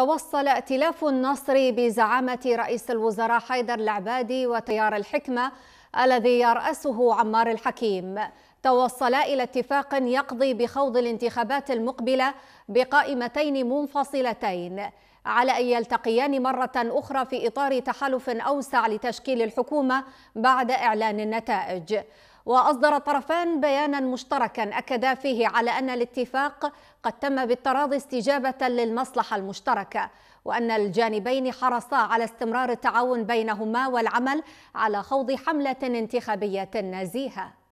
توصل ائتلاف النصر بزعامة رئيس الوزراء حيدر العبادي وتيار الحكمة الذي يرأسه عمار الحكيم توصلا إلى اتفاق يقضي بخوض الانتخابات المقبلة بقائمتين منفصلتين على أن يلتقيان مرة أخرى في إطار تحالف أوسع لتشكيل الحكومة بعد إعلان النتائج وأصدر الطرفان بيانا مشتركا أكدا فيه على أن الاتفاق قد تم بالتراضي استجابة للمصلحة المشتركة وأن الجانبين حرصا على استمرار التعاون بينهما والعمل على خوض حملة انتخابية نزيهة